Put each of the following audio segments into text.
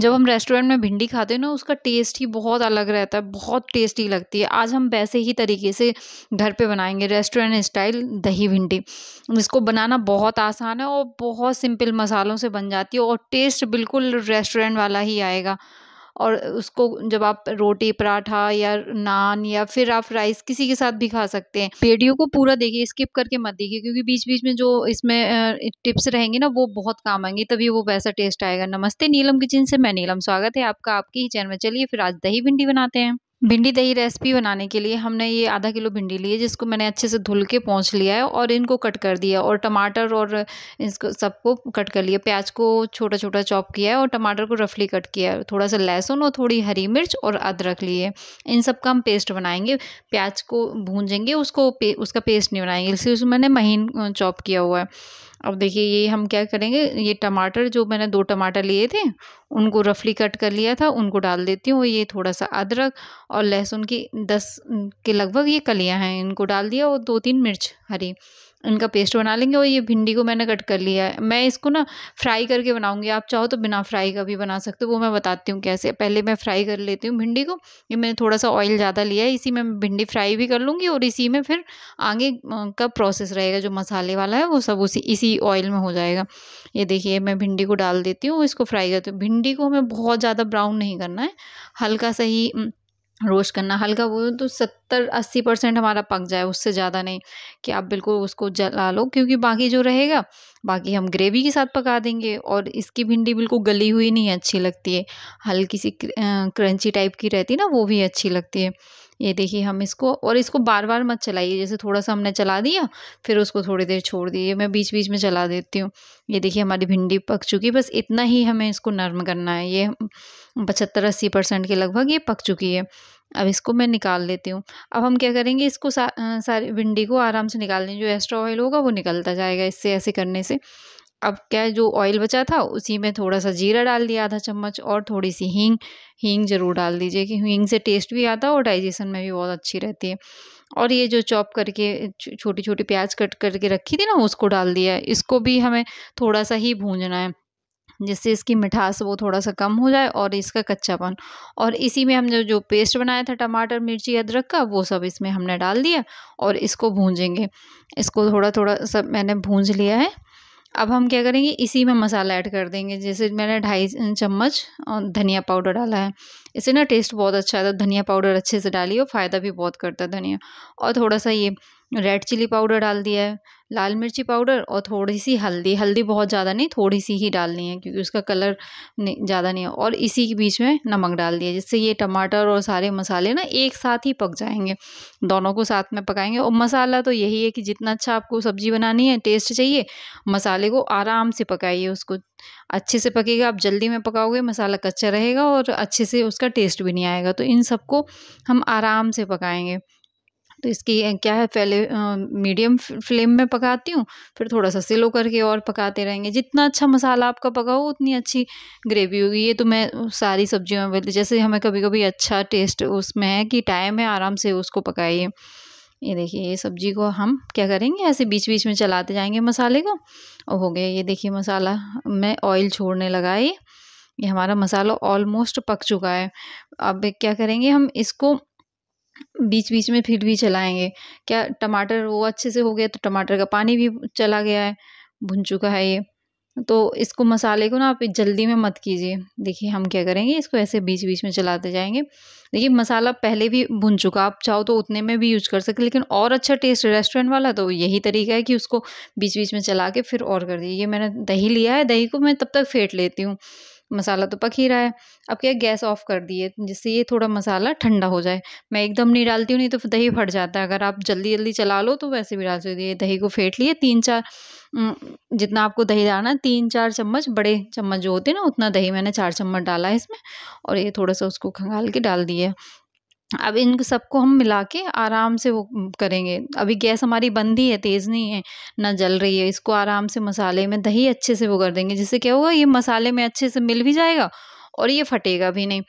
जब हम रेस्टोरेंट में भिंडी खाते हैं ना उसका टेस्ट ही बहुत अलग रहता है बहुत टेस्टी लगती है आज हम वैसे ही तरीके से घर पे बनाएंगे रेस्टोरेंट स्टाइल दही भिंडी इसको बनाना बहुत आसान है और बहुत सिंपल मसालों से बन जाती है और टेस्ट बिल्कुल रेस्टोरेंट वाला ही आएगा और उसको जब आप रोटी पराठा या नान या फिर आप राइस किसी के साथ भी खा सकते हैं वीडियो को पूरा देखिए स्किप करके मत देखिए क्योंकि बीच बीच में जो इसमें टिप्स रहेंगे ना वो बहुत काम आएंगी तभी वो वैसा टेस्ट आएगा नमस्ते नीलम किचन से मैं नीलम स्वागत है आपका आपके ही चैनल में चलिए फिर आज दही भिंडी बनाते हैं भिंडी दही रेसिपी बनाने के लिए हमने ये आधा किलो भिंडी ली है जिसको मैंने अच्छे से धुल के पहुँच लिया है और इनको कट कर दिया और टमाटर और इसको सबको कट कर लिया प्याज को छोटा छोटा चॉप किया है और टमाटर को रफली कट किया है थोड़ा सा लहसुन और थोड़ी हरी मिर्च और अदरक लिए इन सब का हम पेस्ट बनाएंगे प्याज को भूंजेंगे उसको पे, उसका पेस्ट नहीं बनाएंगे इसलिए उसमें मैंने महीन चॉप किया हुआ है अब देखिए ये हम क्या करेंगे ये टमाटर जो मैंने दो टमाटर लिए थे उनको रफली कट कर लिया था उनको डाल देती हूँ ये थोड़ा सा अदरक और लहसुन की दस के लगभग ये कलियाँ हैं इनको डाल दिया और दो तीन मिर्च हरी इनका पेस्ट बना लेंगे और ये भिंडी को मैंने कट कर लिया है मैं इसको ना फ्राई करके बनाऊंगी आप चाहो तो बिना फ्राई का भी बना सकते हो वो मैं बताती हूँ कैसे पहले मैं फ्राई कर लेती हूँ भिंडी को ये मैंने थोड़ा सा ऑयल ज़्यादा लिया है इसी में भिंडी फ्राई भी कर लूँगी और इसी में फिर आगे का प्रोसेस रहेगा जो मसाले वाला है वो सब उसी इसी ही ऑयल में हो जाएगा ये देखिए मैं भिंडी को डाल देती हूँ इसको फ्राई करती हूँ भिंडी को हमें बहुत ज़्यादा ब्राउन नहीं करना है हल्का सा ही रोस्ट करना हल्का वो तो सत्तर अस्सी परसेंट हमारा पक जाए उससे ज़्यादा नहीं कि आप बिल्कुल उसको जला लो क्योंकि बाकी जो रहेगा बाकी हम ग्रेवी के साथ पका देंगे और इसकी भिंडी बिल्कुल गली हुई नहीं अच्छी लगती है हल्की सी क्रंची टाइप की रहती है ना वो भी अच्छी लगती है ये देखिए हम इसको और इसको बार बार मत चलाइए जैसे थोड़ा सा हमने चला दिया फिर उसको थोड़ी देर छोड़ दिए मैं बीच बीच में चला देती हूँ ये देखिए हमारी भिंडी पक चुकी है बस इतना ही हमें इसको नर्म करना है ये पचहत्तर अस्सी परसेंट के लगभग ये पक चुकी है अब इसको मैं निकाल लेती हूँ अब हम क्या करेंगे इसको सा, सारी भिंडी को आराम से निकाल दें जो एक्स्ट्रा ऑयल होगा वो निकलता जाएगा इससे ऐसे करने से अब क्या जो ऑयल बचा था उसी में थोड़ा सा जीरा डाल दिया आधा चम्मच और थोड़ी सी हींग हींग ज़रूर डाल दीजिए कि हींग से टेस्ट भी आता है और डाइजेशन में भी बहुत अच्छी रहती है और ये जो चॉप करके छोटी छोटी प्याज कट करके रखी थी ना उसको डाल दिया इसको भी हमें थोड़ा सा ही भूंजना है जिससे इसकी मिठास वो थोड़ा सा कम हो जाए और इसका कच्चापन और इसी में हमने जो पेस्ट बनाया था टमाटर मिर्ची अदरक का वो सब इसमें हमने डाल दिया और इसको भूंजेंगे इसको थोड़ा थोड़ा सब मैंने भूंज लिया है अब हम क्या करेंगे इसी में मसाला ऐड कर देंगे जैसे मैंने ढाई चम्मच धनिया पाउडर डाला है इससे ना टेस्ट बहुत अच्छा आता है तो धनिया पाउडर अच्छे से डालिए और फ़ायदा भी बहुत करता है धनिया और थोड़ा सा ये रेड चिली पाउडर डाल दिया है लाल मिर्ची पाउडर और थोड़ी सी हल्दी हल्दी बहुत ज़्यादा नहीं थोड़ी सी ही डालनी है क्योंकि उसका कलर ज़्यादा नहीं है और इसी के बीच में नमक डाल दिया जिससे ये टमाटर और सारे मसाले ना एक साथ ही पक जाएंगे दोनों को साथ में पकाएंगे और मसाला तो यही है कि जितना अच्छा आपको सब्ज़ी बनानी है टेस्ट चाहिए मसाले को आराम से पकाइए उसको अच्छे से पकेगा आप जल्दी में पकाओगे मसाला कच्चा रहेगा और अच्छे से उसका टेस्ट भी नहीं आएगा तो इन सबको हम आराम से पकाएँगे तो इसकी क्या है पहले मीडियम फ्लेम में पकाती हूँ फिर थोड़ा सा स्लो करके और पकाते रहेंगे जितना अच्छा मसाला आपका पकाओ उतनी अच्छी ग्रेवी होगी ये तो मैं सारी सब्जियों में बोलती जैसे हमें कभी कभी अच्छा टेस्ट उसमें है कि टाइम है आराम से उसको पकाइए ये देखिए ये सब्जी को हम क्या करेंगे ऐसे बीच बीच में चलाते जाएंगे मसाले को और हो गया ये देखिए मसाला में ऑयल छोड़ने लगा ये ये हमारा मसाला ऑलमोस्ट पक चुका है अब क्या करेंगे हम इसको बीच बीच में फिर भी चलाएँगे क्या टमाटर वो अच्छे से हो गया तो टमाटर का पानी भी चला गया है भुन चुका है ये तो इसको मसाले को ना आप जल्दी में मत कीजिए देखिए हम क्या करेंगे इसको ऐसे बीच बीच में चलाते जाएंगे देखिए मसाला पहले भी भुन चुका आप चाहो तो उतने में भी यूज कर सकते लेकिन और अच्छा टेस्ट रेस्टोरेंट वाला तो यही तरीका है कि उसको बीच बीच में चला के फिर और कर दीजिए मैंने दही लिया है दही को मैं तब तक फेंट लेती हूँ मसाला तो पक ही रहा है अब क्या गैस ऑफ कर दिए जिससे ये थोड़ा मसाला ठंडा हो जाए मैं एकदम नहीं डालती हूँ नहीं तो दही फट जाता है अगर आप जल्दी जल्दी चला लो तो वैसे भी डाल सकती है दही को फेंट लिए तीन चार जितना आपको दही डालना तीन चार चम्मच बड़े चम्मच जो होते हैं ना उतना दही मैंने चार चम्मच डाला है इसमें और ये थोड़ा सा उसको खंगाल के डाल दिया अब इन सबको हम मिला के आराम से वो करेंगे अभी गैस हमारी बंद ही है तेज़ नहीं है ना जल रही है इसको आराम से मसाले में दही अच्छे से वो कर देंगे जिससे क्या होगा ये मसाले में अच्छे से मिल भी जाएगा और ये फटेगा भी नहीं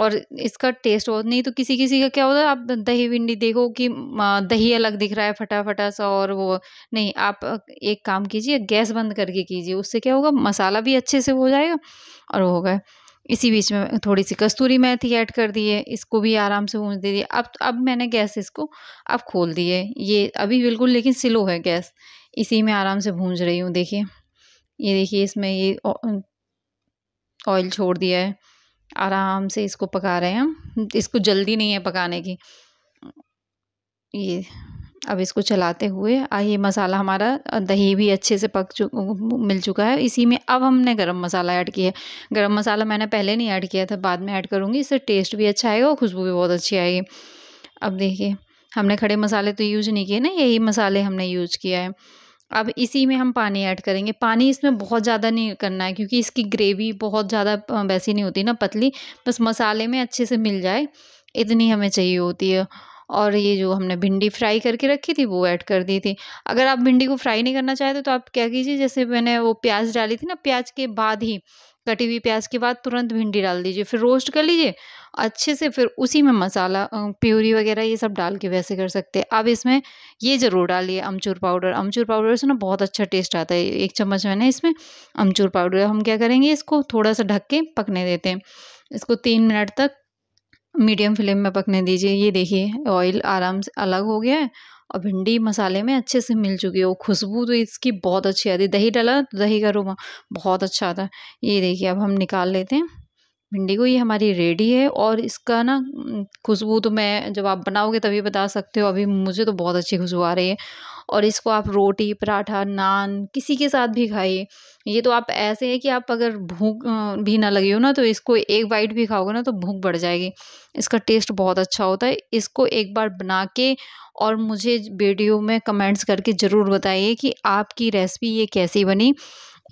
और इसका टेस्ट और नहीं तो किसी किसी का क्या होता है आप दही भिंडी देखो कि दही अलग दिख रहा है फटाफटा सा और वो नहीं आप एक काम कीजिए गैस बंद करके कीजिए उससे क्या होगा मसाला भी अच्छे से हो जाएगा और वो होगा इसी बीच में थोड़ी सी कस्तूरी मेथी ऐड कर दिए इसको भी आराम से भून दिए अब अब मैंने गैस इसको अब खोल दिए ये अभी बिल्कुल लेकिन स्लो है गैस इसी में आराम से भूंज रही हूँ देखिए ये देखिए इसमें ये ऑयल छोड़ दिया है आराम से इसको पका रहे हैं हम इसको जल्दी नहीं है पकाने की ये अब इसको चलाते हुए ये मसाला हमारा दही भी अच्छे से पक चु मिल चुका है इसी में अब हमने गरम मसाला ऐड किया है गरम मसाला मैंने पहले नहीं ऐड किया था बाद में ऐड करूँगी इससे टेस्ट भी अच्छा आएगा और खुशबू भी बहुत अच्छी आएगी अब देखिए हमने खड़े मसाले तो यूज नहीं किए ना यही मसाले हमने यूज किया है अब इसी में हम पानी ऐड करेंगे पानी इसमें बहुत ज़्यादा नहीं करना है क्योंकि इसकी ग्रेवी बहुत ज़्यादा वैसी नहीं होती ना पतली बस मसाले में अच्छे से मिल जाए इतनी हमें चाहिए होती है और ये जो हमने भिंडी फ्राई करके रखी थी वो ऐड कर दी थी अगर आप भिंडी को फ्राई नहीं करना चाहते तो, तो आप क्या कीजिए जैसे मैंने वो प्याज डाली थी ना प्याज के बाद ही कटी हुई प्याज के बाद तुरंत भिंडी डाल दीजिए फिर रोस्ट कर लीजिए अच्छे से फिर उसी में मसाला प्यूरी वगैरह ये सब डाल के वैसे कर सकते हैं अब इसमें ये ज़रूर डालिए अमचूर पाउडर अमचूर पाउडर से ना बहुत अच्छा टेस्ट आता है एक चम्मच मैंने इसमें अमचूर पाउडर हम क्या करेंगे इसको थोड़ा सा ढक के पकने देते हैं इसको तीन मिनट तक मीडियम फ्लेम में पकने दीजिए ये देखिए ऑयल आराम से अलग हो गया है और भिंडी मसाले में अच्छे से मिल चुकी है वो खुशबू तो इसकी बहुत अच्छी आती है दही डाला तो दही का रूमा बहुत अच्छा आता है ये देखिए अब हम निकाल लेते हैं भिंडी को ये हमारी रेडी है और इसका ना खुशबू तो मैं जब आप बनाओगे तभी बता सकते हो अभी मुझे तो बहुत अच्छी खुशबू आ रही है और इसको आप रोटी पराठा नान किसी के साथ भी खाइए ये तो आप ऐसे है कि आप अगर भूख भी ना लगी हो ना तो इसको एक बाइट भी खाओगे ना तो भूख बढ़ जाएगी इसका टेस्ट बहुत अच्छा होता है इसको एक बार बना के और मुझे वीडियो में कमेंट्स करके ज़रूर बताइए कि आपकी रेसिपी ये कैसी बनी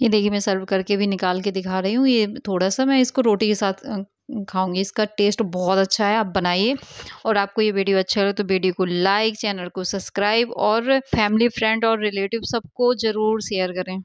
ये देखिए मैं सर्व करके भी निकाल के दिखा रही हूँ ये थोड़ा सा मैं इसको रोटी के साथ खाऊंगी इसका टेस्ट बहुत अच्छा है आप बनाइए और आपको ये वीडियो अच्छा लगे तो वीडियो को लाइक चैनल को सब्सक्राइब और फैमिली फ्रेंड और रिलेटिव सबको ज़रूर शेयर करें